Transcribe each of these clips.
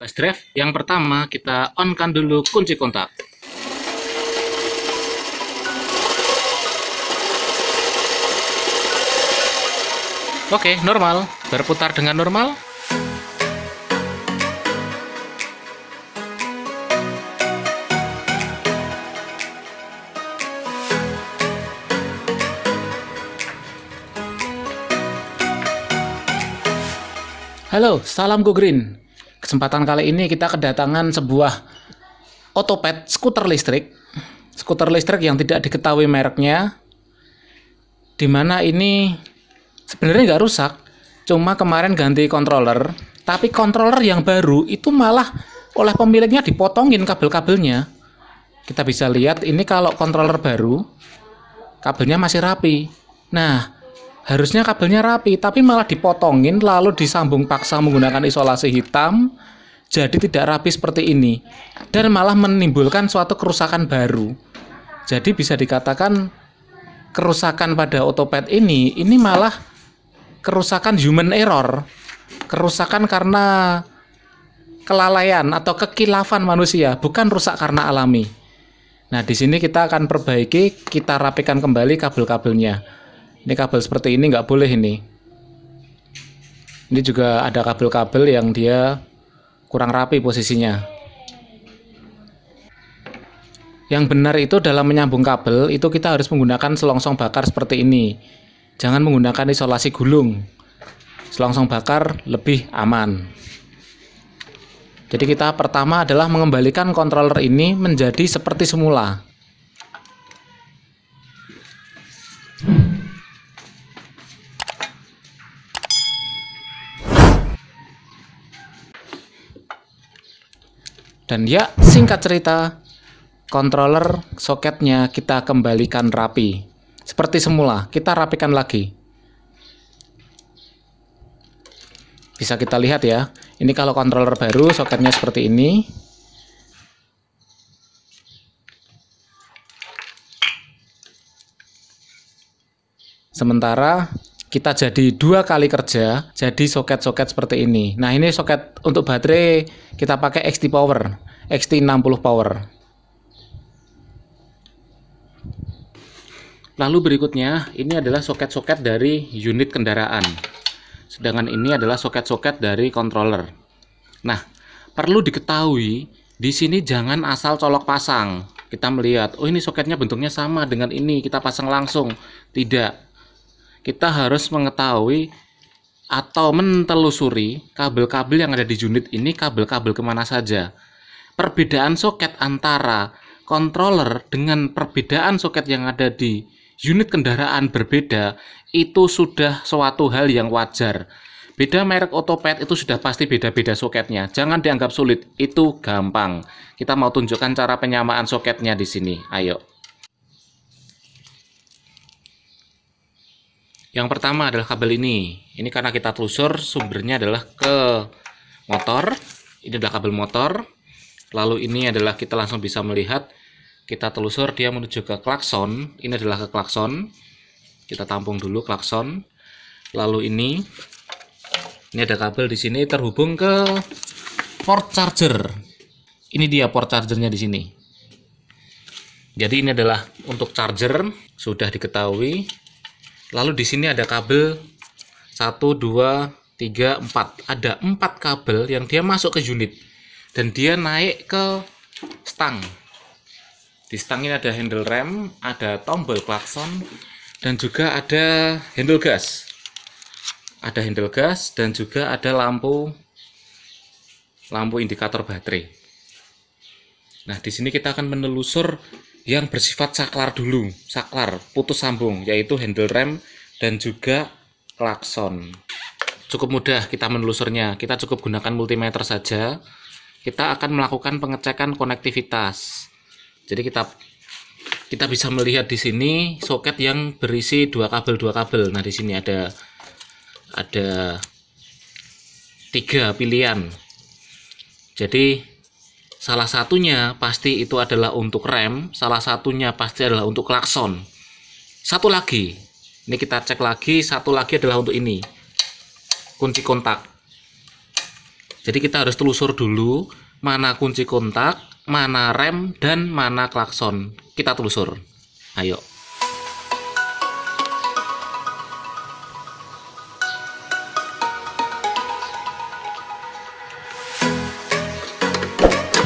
Let's Drive, yang pertama kita on kan dulu kunci kontak. Oke, normal. Berputar dengan normal. Halo, salam Go Green. Kesempatan kali ini kita kedatangan sebuah otopet skuter listrik. Skuter listrik yang tidak diketahui mereknya. Dimana ini sebenarnya nggak rusak. Cuma kemarin ganti controller. Tapi controller yang baru itu malah oleh pemiliknya dipotongin kabel-kabelnya. Kita bisa lihat ini kalau controller baru kabelnya masih rapi. Nah, harusnya kabelnya rapi tapi malah dipotongin lalu disambung paksa menggunakan isolasi hitam jadi tidak rapi seperti ini dan malah menimbulkan suatu kerusakan baru jadi bisa dikatakan kerusakan pada otopet ini ini malah kerusakan human error kerusakan karena kelalaian atau kekilafan manusia bukan rusak karena alami nah di sini kita akan perbaiki kita rapikan kembali kabel-kabelnya ini kabel seperti ini nggak boleh ini ini juga ada kabel-kabel yang dia kurang rapi posisinya yang benar itu dalam menyambung kabel itu kita harus menggunakan selongsong bakar seperti ini jangan menggunakan isolasi gulung selongsong bakar lebih aman jadi kita pertama adalah mengembalikan controller ini menjadi seperti semula dan ya singkat cerita controller soketnya kita kembalikan rapi seperti semula kita rapikan lagi bisa kita lihat ya ini kalau controller baru soketnya seperti ini sementara kita jadi dua kali kerja jadi soket-soket seperti ini nah ini soket untuk baterai kita pakai XT Power XT60 Power lalu berikutnya ini adalah soket-soket dari unit kendaraan sedangkan ini adalah soket-soket dari controller nah perlu diketahui di sini jangan asal colok pasang kita melihat oh ini soketnya bentuknya sama dengan ini kita pasang langsung tidak kita harus mengetahui atau mentelusuri kabel-kabel yang ada di unit ini kabel-kabel kemana saja. Perbedaan soket antara controller dengan perbedaan soket yang ada di unit kendaraan berbeda itu sudah suatu hal yang wajar. Beda merek otopet itu sudah pasti beda-beda soketnya. Jangan dianggap sulit, itu gampang. Kita mau tunjukkan cara penyamaan soketnya di sini. Ayo. Yang pertama adalah kabel ini. Ini karena kita telusur sumbernya adalah ke motor. Ini adalah kabel motor. Lalu ini adalah kita langsung bisa melihat kita telusur dia menuju ke klakson. Ini adalah ke klakson. Kita tampung dulu klakson. Lalu ini ini ada kabel di sini terhubung ke port charger. Ini dia port chargernya di sini. Jadi ini adalah untuk charger sudah diketahui lalu di sini ada kabel 1 2 3 4 ada 4 kabel yang dia masuk ke unit dan dia naik ke stang di stang ini ada handle rem ada tombol klakson dan juga ada handle gas ada handle gas dan juga ada lampu lampu indikator baterai nah di sini kita akan menelusur yang bersifat saklar dulu, saklar putus sambung yaitu handle rem dan juga klakson. Cukup mudah kita menelusurnya. Kita cukup gunakan multimeter saja. Kita akan melakukan pengecekan konektivitas. Jadi kita kita bisa melihat di sini soket yang berisi dua kabel dua kabel. Nah di sini ada ada tiga pilihan. Jadi Salah satunya pasti itu adalah untuk rem, salah satunya pasti adalah untuk klakson. Satu lagi, ini kita cek lagi, satu lagi adalah untuk ini. Kunci kontak. Jadi kita harus telusur dulu mana kunci kontak, mana rem, dan mana klakson. Kita telusur. Ayo.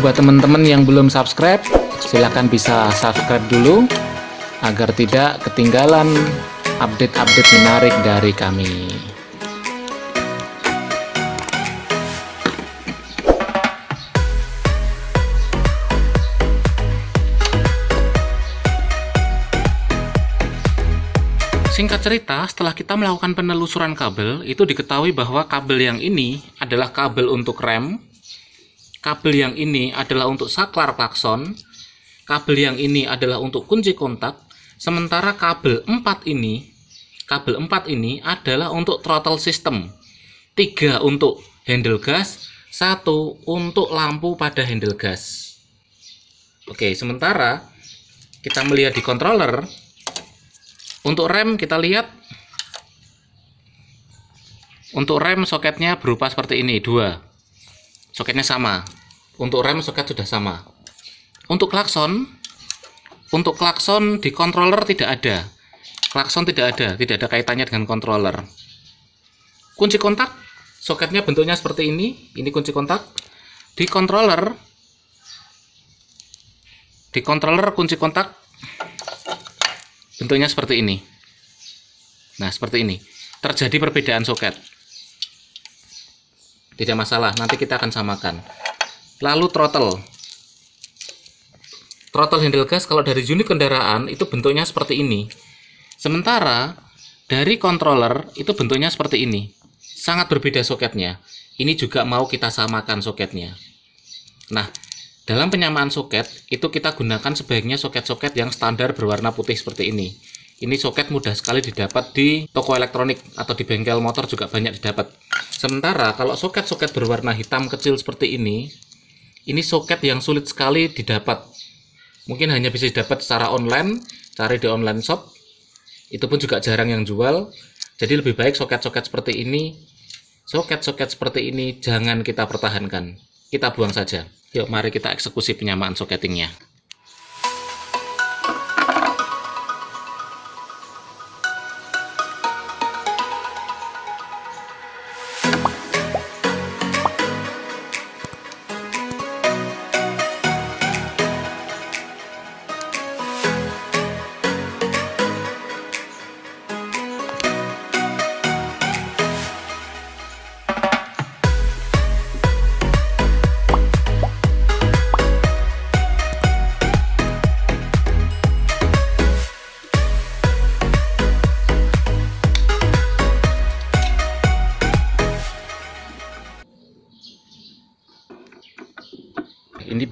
buat teman-teman yang belum subscribe silahkan bisa subscribe dulu agar tidak ketinggalan update-update menarik dari kami Singkat cerita, setelah kita melakukan penelusuran kabel, itu diketahui bahwa kabel yang ini adalah kabel untuk rem kabel yang ini adalah untuk saklar klakson, kabel yang ini adalah untuk kunci kontak, sementara kabel 4 ini, kabel 4 ini adalah untuk throttle system. 3 untuk handle gas, 1 untuk lampu pada handle gas. Oke, sementara kita melihat di controller untuk rem kita lihat untuk rem soketnya berupa seperti ini, dua soketnya sama. Untuk rem soket sudah sama. Untuk klakson, untuk klakson di controller tidak ada. Klakson tidak ada, tidak ada kaitannya dengan controller. Kunci kontak, soketnya bentuknya seperti ini. Ini kunci kontak. Di controller, di controller kunci kontak bentuknya seperti ini. Nah, seperti ini. Terjadi perbedaan soket. Tidak masalah, nanti kita akan samakan. Lalu throttle. Throttle handle gas kalau dari unit kendaraan itu bentuknya seperti ini. Sementara dari controller itu bentuknya seperti ini. Sangat berbeda soketnya. Ini juga mau kita samakan soketnya. Nah, dalam penyamaan soket, itu kita gunakan sebaiknya soket-soket yang standar berwarna putih seperti ini. Ini soket mudah sekali didapat di toko elektronik atau di bengkel motor juga banyak didapat. Sementara kalau soket-soket berwarna hitam kecil seperti ini, ini soket yang sulit sekali didapat. Mungkin hanya bisa didapat secara online, cari di online shop. Itu pun juga jarang yang jual. Jadi lebih baik soket-soket seperti ini, soket-soket seperti ini jangan kita pertahankan. Kita buang saja. Yuk mari kita eksekusi penyamaan soketingnya.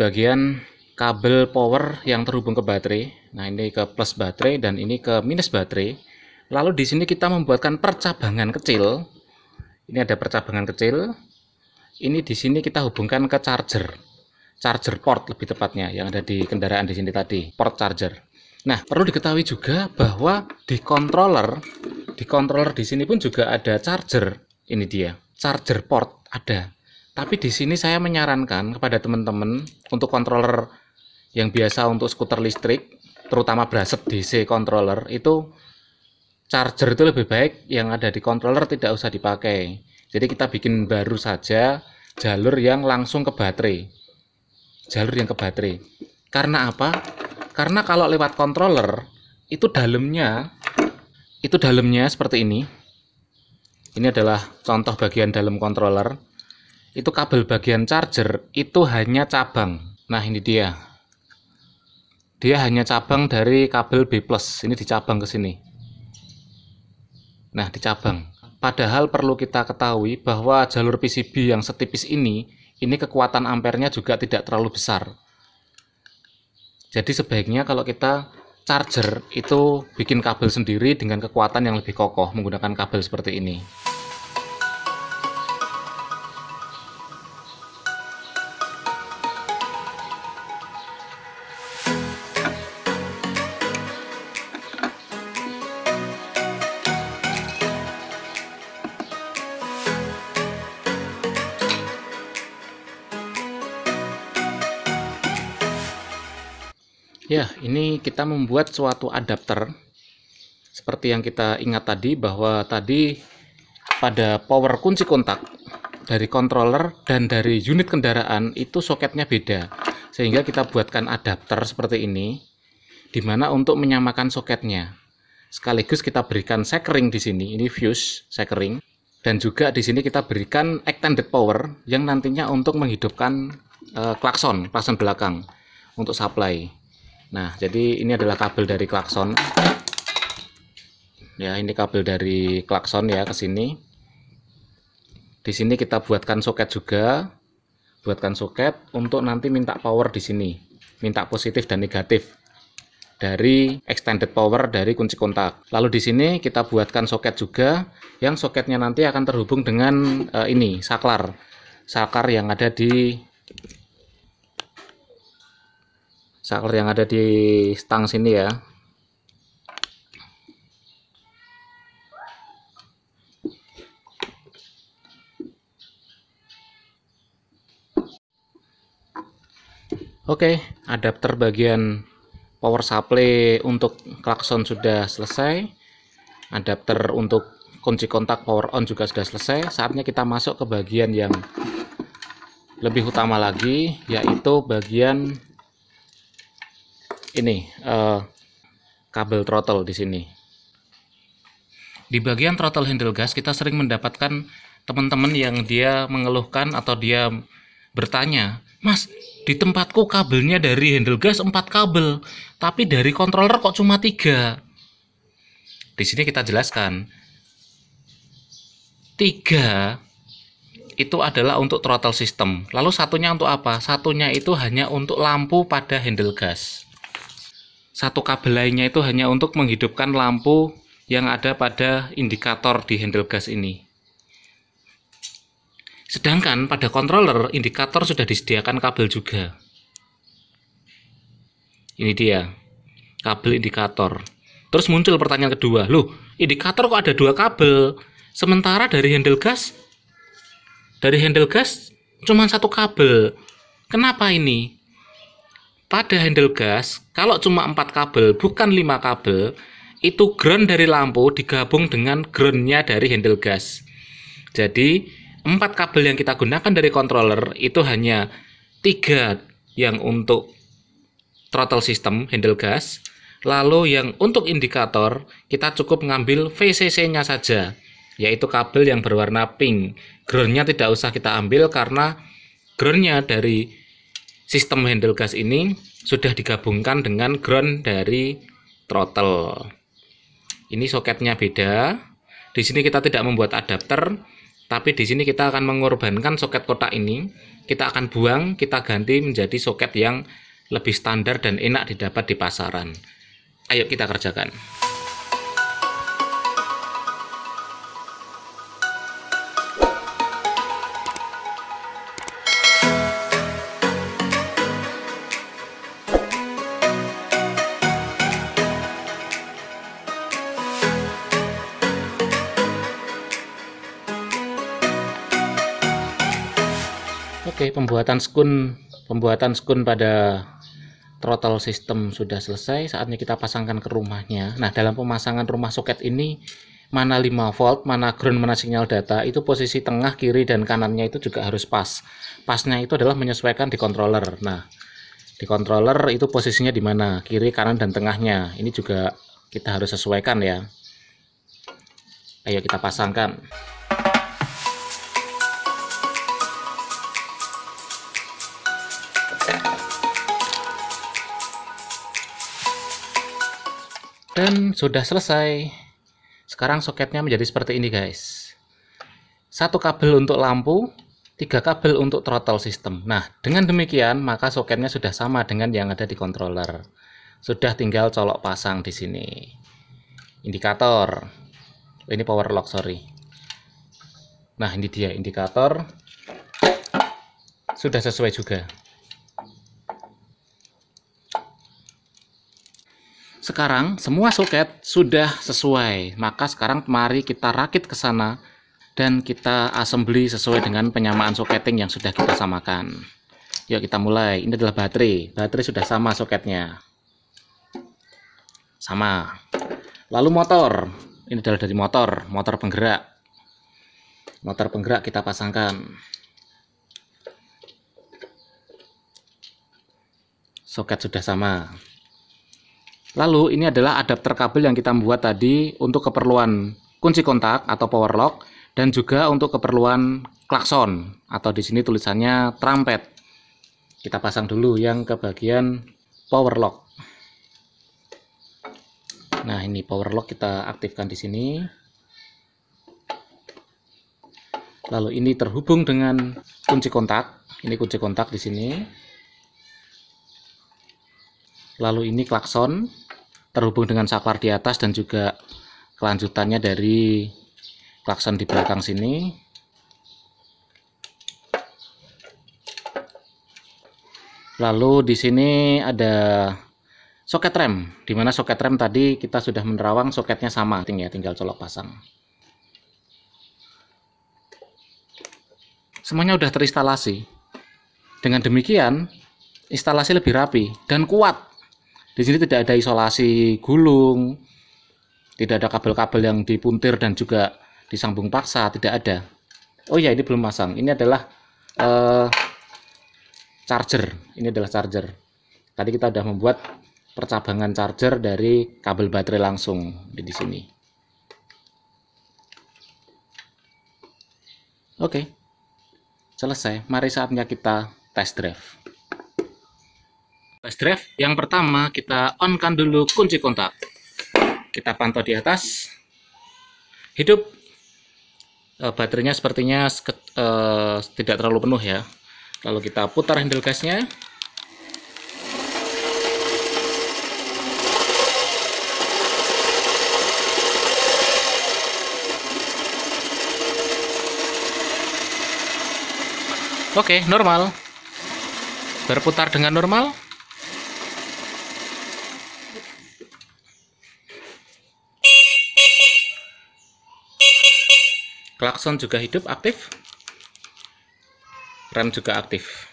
bagian kabel power yang terhubung ke baterai. Nah, ini ke plus baterai dan ini ke minus baterai. Lalu di sini kita membuatkan percabangan kecil. Ini ada percabangan kecil. Ini di sini kita hubungkan ke charger. Charger port lebih tepatnya yang ada di kendaraan di sini tadi, port charger. Nah, perlu diketahui juga bahwa di controller, di controller di sini pun juga ada charger. Ini dia, charger port ada. Tapi di sini saya menyarankan kepada teman-teman untuk controller yang biasa untuk skuter listrik, terutama braset DC controller itu charger itu lebih baik yang ada di controller tidak usah dipakai. Jadi kita bikin baru saja jalur yang langsung ke baterai. Jalur yang ke baterai. Karena apa? Karena kalau lewat controller itu dalamnya itu dalamnya seperti ini. Ini adalah contoh bagian dalam controller itu kabel bagian charger itu hanya cabang nah ini dia dia hanya cabang dari kabel B+, ini dicabang ke sini nah dicabang padahal perlu kita ketahui bahwa jalur PCB yang setipis ini ini kekuatan ampernya juga tidak terlalu besar jadi sebaiknya kalau kita charger itu bikin kabel sendiri dengan kekuatan yang lebih kokoh menggunakan kabel seperti ini kita membuat suatu adapter seperti yang kita ingat tadi bahwa tadi pada power kunci kontak dari controller dan dari unit kendaraan itu soketnya beda sehingga kita buatkan adapter seperti ini dimana untuk menyamakan soketnya sekaligus kita berikan sekering di sini ini fuse sekering dan juga di sini kita berikan extended power yang nantinya untuk menghidupkan e, klakson klakson belakang untuk supply Nah, jadi ini adalah kabel dari klakson. Ya, ini kabel dari klakson ya ke sini. Di sini kita buatkan soket juga. Buatkan soket untuk nanti minta power di sini. Minta positif dan negatif dari extended power dari kunci kontak. Lalu di sini kita buatkan soket juga yang soketnya nanti akan terhubung dengan uh, ini saklar. Saklar yang ada di saklar yang ada di stang sini ya Oke, okay, adapter bagian power supply untuk klakson sudah selesai. Adapter untuk kunci kontak power on juga sudah selesai. Saatnya kita masuk ke bagian yang lebih utama lagi, yaitu bagian ini uh, kabel throttle di sini. Di bagian throttle handle gas kita sering mendapatkan teman-teman yang dia mengeluhkan atau dia bertanya, "Mas, di tempatku kabelnya dari handle gas 4 kabel, tapi dari controller kok cuma tiga. Di sini kita jelaskan. tiga itu adalah untuk throttle system. Lalu satunya untuk apa? Satunya itu hanya untuk lampu pada handle gas satu kabel lainnya itu hanya untuk menghidupkan lampu yang ada pada indikator di handle gas ini. Sedangkan pada controller, indikator sudah disediakan kabel juga. Ini dia, kabel indikator. Terus muncul pertanyaan kedua, loh indikator kok ada dua kabel? Sementara dari handle gas, dari handle gas cuma satu kabel. Kenapa ini? pada handle gas, kalau cuma 4 kabel, bukan 5 kabel, itu ground dari lampu digabung dengan groundnya dari handle gas. Jadi, 4 kabel yang kita gunakan dari controller itu hanya 3 yang untuk throttle system handle gas, lalu yang untuk indikator kita cukup ngambil VCC-nya saja, yaitu kabel yang berwarna pink. Groundnya tidak usah kita ambil karena groundnya dari sistem handle gas ini sudah digabungkan dengan ground dari throttle. Ini soketnya beda. Di sini kita tidak membuat adapter, tapi di sini kita akan mengorbankan soket kotak ini. Kita akan buang, kita ganti menjadi soket yang lebih standar dan enak didapat di pasaran. Ayo kita kerjakan. Oke, pembuatan skun pembuatan skun pada throttle system sudah selesai, saatnya kita pasangkan ke rumahnya. Nah, dalam pemasangan rumah soket ini mana 5 volt, mana ground, mana sinyal data, itu posisi tengah, kiri, dan kanannya itu juga harus pas. Pasnya itu adalah menyesuaikan di controller. Nah, di controller itu posisinya di mana, kiri, kanan, dan tengahnya. Ini juga kita harus sesuaikan ya. Ayo kita pasangkan. dan sudah selesai sekarang soketnya menjadi seperti ini guys satu kabel untuk lampu tiga kabel untuk throttle system nah dengan demikian maka soketnya sudah sama dengan yang ada di controller sudah tinggal colok pasang di sini indikator ini power lock sorry nah ini dia indikator sudah sesuai juga Sekarang semua soket sudah sesuai, maka sekarang mari kita rakit ke sana dan kita assembly sesuai dengan penyamaan soketing yang sudah kita samakan. Yuk kita mulai. Ini adalah baterai. Baterai sudah sama soketnya. Sama. Lalu motor. Ini adalah dari motor, motor penggerak. Motor penggerak kita pasangkan. Soket sudah sama. Lalu ini adalah adapter kabel yang kita buat tadi untuk keperluan kunci kontak atau power lock dan juga untuk keperluan klakson atau di sini tulisannya trumpet. Kita pasang dulu yang ke bagian power lock. Nah, ini power lock kita aktifkan di sini. Lalu ini terhubung dengan kunci kontak. Ini kunci kontak di sini. Lalu ini klakson terhubung dengan saklar di atas dan juga kelanjutannya dari klakson di belakang sini lalu di sini ada soket rem dimana soket rem tadi kita sudah menerawang soketnya sama tinggal ya, tinggal colok pasang semuanya sudah terinstalasi dengan demikian instalasi lebih rapi dan kuat di sini tidak ada isolasi gulung, tidak ada kabel-kabel yang dipuntir dan juga disambung paksa, tidak ada. Oh ya, ini belum masang. Ini adalah uh, charger. Ini adalah charger. Tadi kita sudah membuat percabangan charger dari kabel baterai langsung di sini. Oke, selesai. Mari saatnya kita test drive. Test drive yang pertama kita on kan dulu kunci kontak. Kita pantau di atas. Hidup. Eh, baterainya sepertinya e, tidak terlalu penuh ya. Lalu kita putar handle gasnya. Oke, normal. Berputar dengan normal. klakson juga hidup aktif rem juga aktif